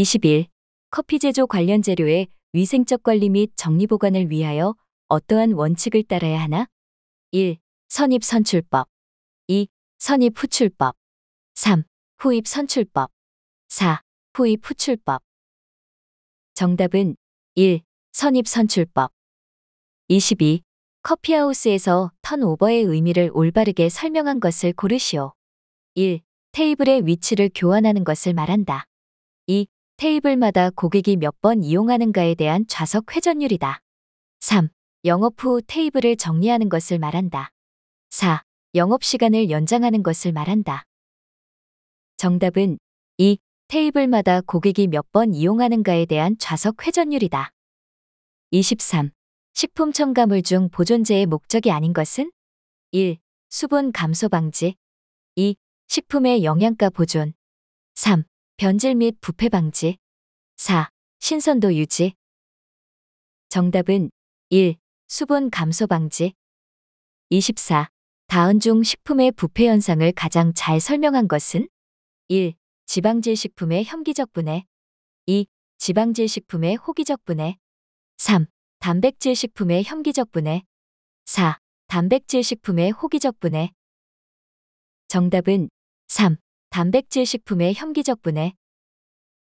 21. 커피 제조 관련 재료의 위생적 관리 및 정리 보관을 위하여 어떠한 원칙을 따라야 하나? 1. 선입 선출법 2. 선입 후출법 3. 후입 선출법 4. 후입 후출법 정답은 1. 선입 선출법 22. 커피하우스에서 턴오버의 의미를 올바르게 설명한 것을 고르시오. 1. 테이블의 위치를 교환하는 것을 말한다. 테이블마다 고객이 몇 번 이용하는가에 대한 좌석 회전율이다. 3. 영업 후 테이블을 정리하는 것을 말한다. 4. 영업 시간을 연장하는 것을 말한다. 정답은 2. 테이블마다 고객이 몇 번 이용하는가에 대한 좌석 회전율이다. 23. 식품 첨가물 중 보존제의 목적이 아닌 것은? 1. 수분 감소 방지 2. 식품의 영양가 보존 3. 변질 및 부패 방지. 4. 신선도 유지. 정답은 1. 수분 감소 방지. 24. 다은 중 식품의 부패 현상을 가장 잘 설명한 것은 1. 지방질 식품의 혐기적 분해 2. 지방질 식품의 호기적 분해 3. 단백질 식품의 혐기적 분해 4. 단백질 식품의 호기적 분해 정답은 3. 단백질 식품의 현기적 분해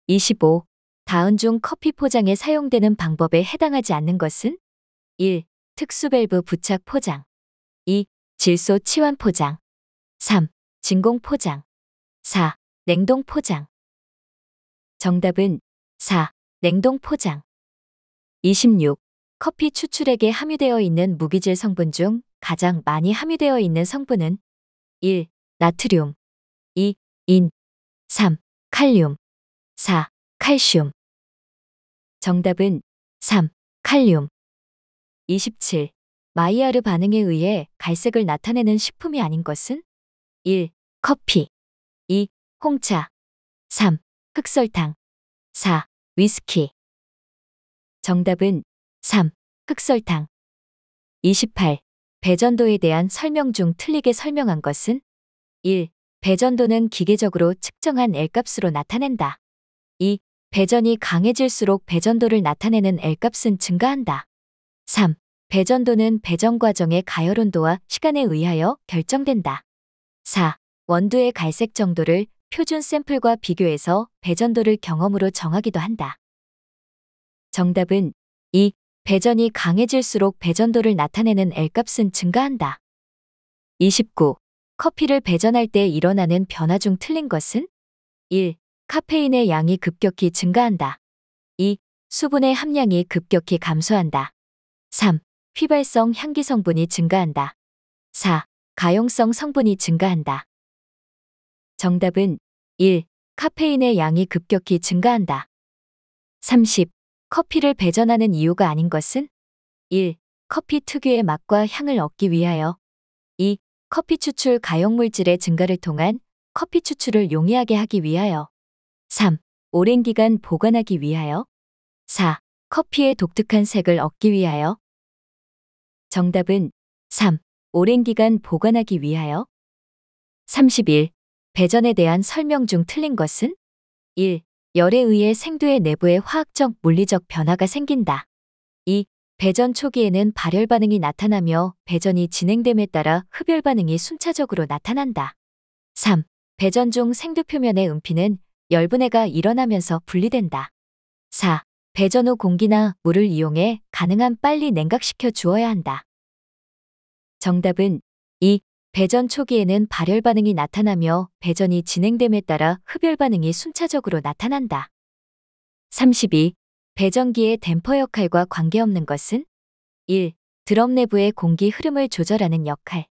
25. 다운 중 커피 포장에 사용되는 방법에 해당하지 않는 것은 1. 특수밸브 부착 포장 2. 질소 치환 포장 3. 진공 포장 4. 냉동 포장 정답은 4. 냉동 포장 26. 커피 추출액에 함유되어 있는 무기질 성분 중 가장 많이 함유되어 있는 성분은 1. 나트륨 인, 3. 칼륨, 4. 칼슘. 정답은 3. 칼륨. 27. 마이야르 반응에 의해 갈색을 나타내는 식품이 아닌 것은? 1. 커피 2. 홍차 3. 흑설탕 4. 위스키 정답은 3. 흑설탕 28. 배전도에 대한 설명 중 틀리게 설명한 것은? 1. 배전도는 기계적으로 측정한 L값으로 나타낸다. 2. 배전이 강해질수록 배전도를 나타내는 L값은 증가한다. 3. 배전도는 배전 과정의 가열 온도와 시간에 의하여 결정된다. 4. 원두의 갈색 정도를 표준 샘플과 비교해서 배전도를 경험으로 정하기도 한다. 정답은 2. 배전이 강해질수록 배전도를 나타내는 L값은 증가한다. 29. 커피를 배전할 때 일어나는 변화 중 틀린 것은 1. 카페인의 양이 급격히 증가한다. 2. 수분의 함량이 급격히 감소한다. 3. 휘발성 향기 성분이 증가한다. 4. 가용성 성분이 증가한다. 정답은 1. 카페인의 양이 급격히 증가한다. 30. 커피를 배전하는 이유가 아닌 것은 1. 커피 특유의 맛과 향을 얻기 위하여 커피 추출 가용물질의 증가를 통한 커피 추출을 용이하게 하기 위하여 3. 오랜 기간 보관하기 위하여 4. 커피의 독특한 색을 얻기 위하여 정답은 3. 오랜 기간 보관하기 위하여 31. 배전에 대한 설명 중 틀린 것은 1. 열에 의해 생두의 내부에 화학적 물리적 변화가 생긴다. 2. 배전 초기에는 발열 반응이 나타나며 배전이 진행됨에 따라 흡열 반응이 순차적으로 나타난다. 3. 배전 중 생두 표면의 은피는 열분해가 일어나면서 분리된다. 4. 배전 후 공기나 물을 이용해 가능한 빨리 냉각시켜 주어야 한다. 정답은 2. 배전 초기에는 발열 반응이 나타나며 배전이 진행됨에 따라 흡열 반응이 순차적으로 나타난다. 32. 배전기의 댐퍼 역할과 관계없는 것은 1. 드럼 내부의 공기 흐름을 조절하는 역할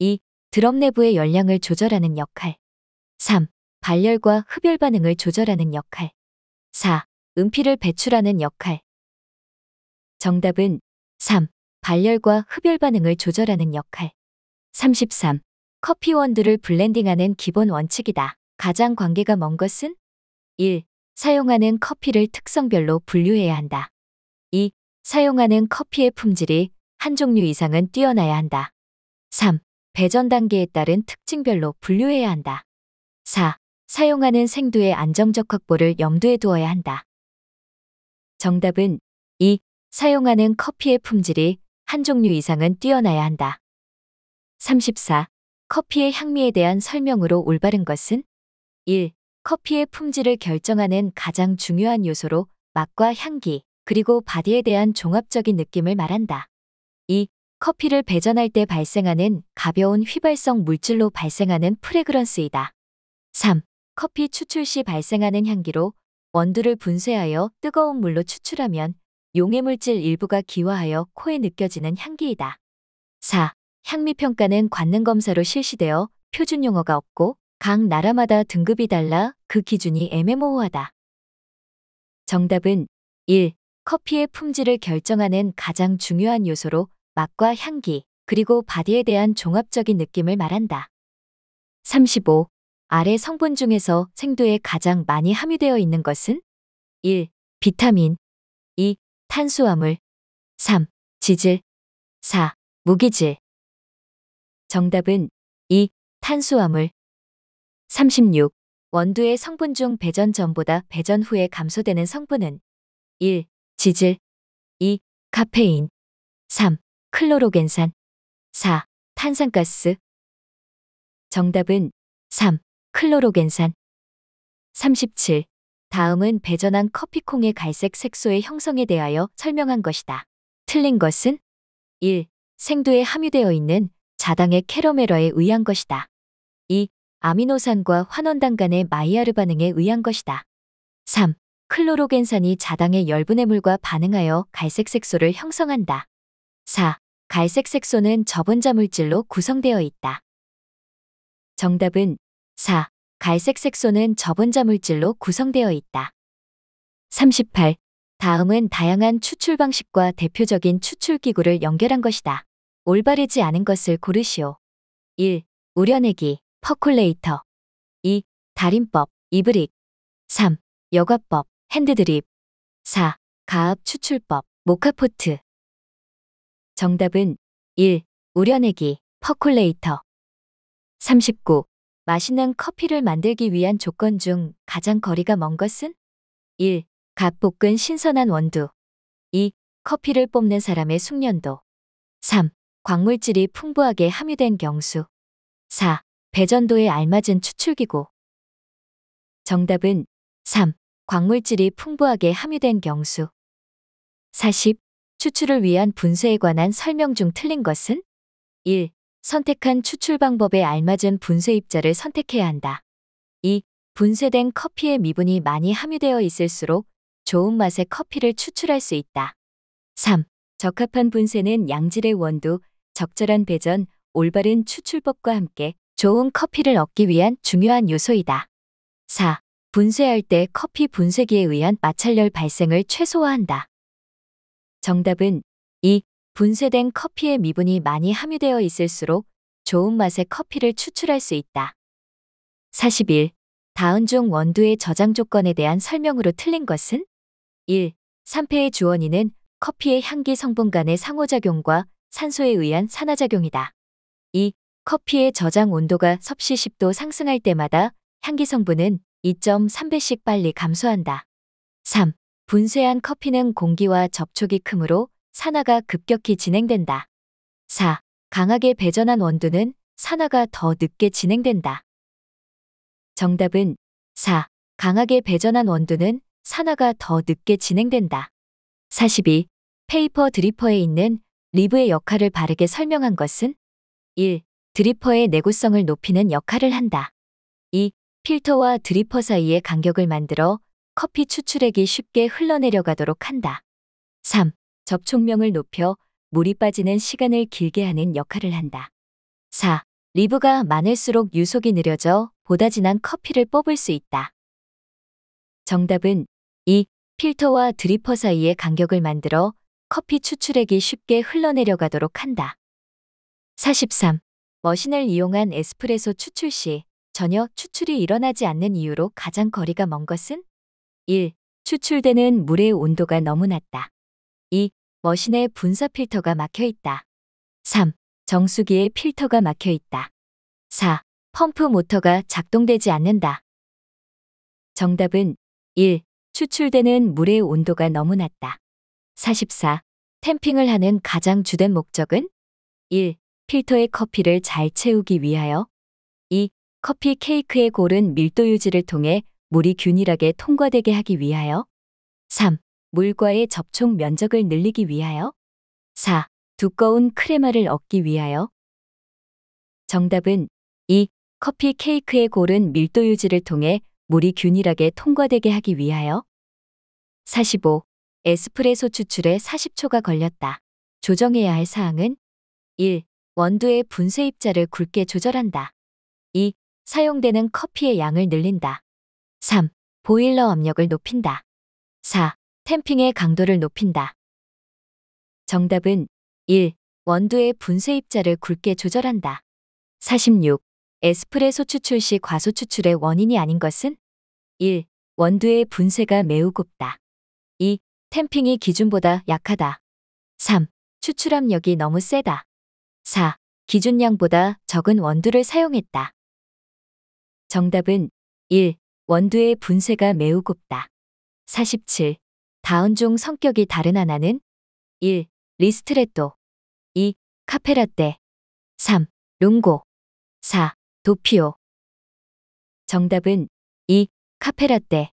2. 드럼 내부의 열량을 조절하는 역할 3. 발열과 흡열 반응을 조절하는 역할 4. 음피를 배출하는 역할 정답은 3. 발열과 흡열 반응을 조절하는 역할 33. 커피 원두를 블렌딩하는 기본 원칙이다. 가장 관계가 먼 것은 1. 사용하는 커피를 특성별로 분류해야 한다. 2. 사용하는 커피의 품질이 한 종류 이상은 뛰어나야 한다. 3. 배전 단계에 따른 특징별로 분류해야 한다. 4. 사용하는 생두의 안정적 확보를 염두에 두어야 한다. 정답은 2. 사용하는 커피의 품질이 한 종류 이상은 뛰어나야 한다. 34. 커피의 향미에 대한 설명으로 올바른 것은 1. 커피의 품질을 결정하는 가장 중요한 요소로 맛과 향기, 그리고 바디에 대한 종합적인 느낌을 말한다. 2. 커피를 배전할 때 발생하는 가벼운 휘발성 물질로 발생하는 프레그런스이다. 3. 커피 추출 시 발생하는 향기로 원두를 분쇄하여 뜨거운 물로 추출하면 용해 물질 일부가 기화하여 코에 느껴지는 향기이다. 4. 향미 평가는 관능 검사로 실시되어 표준 용어가 없고 각 나라마다 등급이 달라 그 기준이 애매모호하다. 정답은 1. 커피의 품질을 결정하는 가장 중요한 요소로 맛과 향기, 그리고 바디에 대한 종합적인 느낌을 말한다. 35. 아래 성분 중에서 생두에 가장 많이 함유되어 있는 것은 1. 비타민 2. 탄수화물 3. 지질 4. 무기질 정답은 2. 탄수화물 36. 원두의 성분 중 배전 전보다 배전 후에 감소되는 성분은 1. 지질 2. 카페인 3. 클로로겐산 4. 탄산가스 정답은 3. 클로로겐산 37. 다음은 배전한 커피콩의 갈색 색소의 형성에 대하여 설명한 것이다. 틀린 것은 1. 생두에 함유되어 있는 자당의 캐러멜러에 의한 것이다. 2. 아미노산과 환원당 간의 마이야르 반응에 의한 것이다. 3. 클로로겐산이 자당의 열분해 물과 반응하여 갈색 색소를 형성한다. 4. 갈색 색소는 저분자 물질로 구성되어 있다. 정답은 4. 갈색 색소는 저분자 물질로 구성되어 있다. 38. 다음은 다양한 추출 방식과 대표적인 추출 기구를 연결한 것이다. 올바르지 않은 것을 고르시오. 1. 우려내기 퍼콜레이터 2. 달인법, 이브릭 3. 여과법, 핸드드립 4. 가압 추출법, 모카포트 정답은 1. 우려내기, 퍼콜레이터 39. 맛있는 커피를 만들기 위한 조건 중 가장 거리가 먼 것은? 1. 갓 볶은 신선한 원두 2. 커피를 뽑는 사람의 숙련도 3. 광물질이 풍부하게 함유된 경수 4. 배전도에 알맞은 추출기고. 정답은 3. 광물질이 풍부하게 함유된 경수. 40. 추출을 위한 분쇄에 관한 설명 중 틀린 것은? 1. 선택한 추출 방법에 알맞은 분쇄 입자를 선택해야 한다. 2. 분쇄된 커피의 미분이 많이 함유되어 있을수록 좋은 맛의 커피를 추출할 수 있다. 3. 적합한 분쇄는 양질의 원두, 적절한 배전, 올바른 추출법과 함께 좋은 커피를 얻기 위한 중요한 요소이다. 4. 분쇄할 때 커피 분쇄기에 의한 마찰열 발생을 최소화한다. 정답은 2. 분쇄된 커피의 미분이 많이 함유되어 있을수록 좋은 맛의 커피를 추출할 수 있다. 41. 다운 중 원두의 저장 조건에 대한 설명으로 틀린 것은 1. 산패의 주원인은 커피의 향기 성분 간의 상호작용과 산소에 의한 산화작용이다. 2. 커피의 저장 온도가 섭씨 10도 상승할 때마다 향기 성분은 2.3배씩 빨리 감소한다. 3. 분쇄한 커피는 공기와 접촉이 크므로 산화가 급격히 진행된다. 4. 강하게 배전한 원두는 산화가 더 늦게 진행된다. 정답은 4. 강하게 배전한 원두는 산화가 더 늦게 진행된다. 42. 페이퍼 드리퍼에 있는 리브의 역할을 바르게 설명한 것은 1. 드리퍼의 내구성을 높이는 역할을 한다. 2. 필터와 드리퍼 사이의 간격을 만들어 커피 추출액이 쉽게 흘러내려가도록 한다. 3. 접촉명을 높여 물이 빠지는 시간을 길게 하는 역할을 한다. 4. 리브가 많을수록 유속이 느려져 보다 진한 커피를 뽑을 수 있다. 정답은 2. 필터와 드리퍼 사이의 간격을 만들어 커피 추출액이 쉽게 흘러내려가도록 한다. 43. 머신을 이용한 에스프레소 추출 시 전혀 추출이 일어나지 않는 이유로 가장 거리가 먼 것은 1. 추출되는 물의 온도가 너무 낮다. 2. 머신에 분사 필터가 막혀 있다. 3. 정수기에 필터가 막혀 있다. 4. 펌프 모터가 작동되지 않는다. 정답은 1. 추출되는 물의 온도가 너무 낮다. 44. 템핑을 하는 가장 주된 목적은 1. 필터의 커피를 잘 채우기 위하여 2. 커피 케이크의 골은 밀도 유지를 통해 물이 균일하게 통과되게 하기 위하여 3. 물과의 접촉 면적을 늘리기 위하여 4. 두꺼운 크레마를 얻기 위하여 정답은 2. 커피 케이크의 골은 밀도 유지를 통해 물이 균일하게 통과되게 하기 위하여 45. 에스프레소 추출에 40초가 걸렸다. 조정해야 할 사항은 1. 원두의 분쇄 입자를 굵게 조절한다. 2. 사용되는 커피의 양을 늘린다. 3. 보일러 압력을 높인다. 4. 템핑의 강도를 높인다. 정답은 1. 원두의 분쇄 입자를 굵게 조절한다. 46. 에스프레소 추출 시 과소 추출의 원인이 아닌 것은? 1. 원두의 분쇄가 매우 곱다. 2. 템핑이 기준보다 약하다. 3. 추출 압력이 너무 세다. 4. 기준량보다 적은 원두를 사용했다. 정답은 1. 원두의 분쇄가 매우 곱다. 47. 다운 종 성격이 다른 하나는 1. 리스트레또 2. 카페라떼 3. 롱고 4. 도피오 정답은 2. 카페라떼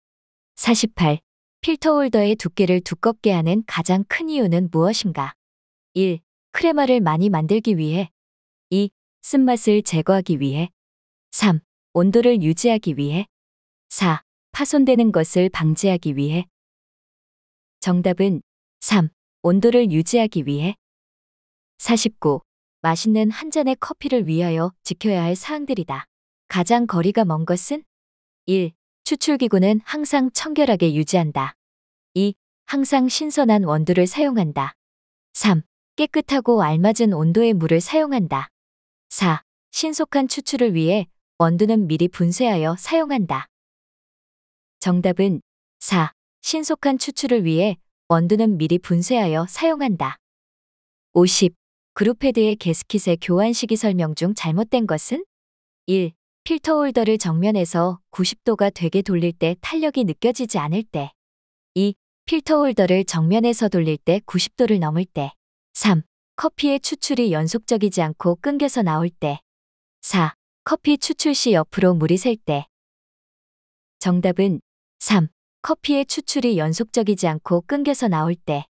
48. 필터 홀더의 두께를 두껍게 하는 가장 큰 이유는 무엇인가? 1. 크레마를 많이 만들기 위해 2. 쓴맛을 제거하기 위해 3. 온도를 유지하기 위해 4. 파손되는 것을 방지하기 위해 정답은 3. 온도를 유지하기 위해 49. 맛있는 한 잔의 커피를 위하여 지켜야 할 사항들이다. 가장 거리가 먼 것은 1. 추출기구는 항상 청결하게 유지한다. 2. 항상 신선한 원두를 사용한다. 3. 깨끗하고 알맞은 온도의 물을 사용한다. 4. 신속한 추출을 위해 원두는 미리 분쇄하여 사용한다. 정답은 4. 신속한 추출을 위해 원두는 미리 분쇄하여 사용한다. 50. 그룹헤드의 게스킷의 교환 시기 설명 중 잘못된 것은? 1. 필터 홀더를 정면에서 90도가 되게 돌릴 때 탄력이 느껴지지 않을 때. 2. 필터 홀더를 정면에서 돌릴 때 90도를 넘을 때. 3. 커피의 추출이 연속적이지 않고 끊겨서 나올 때. 4. 커피 추출 시 옆으로 물이 셀 때. 정답은 3. 커피의 추출이 연속적이지 않고 끊겨서 나올 때.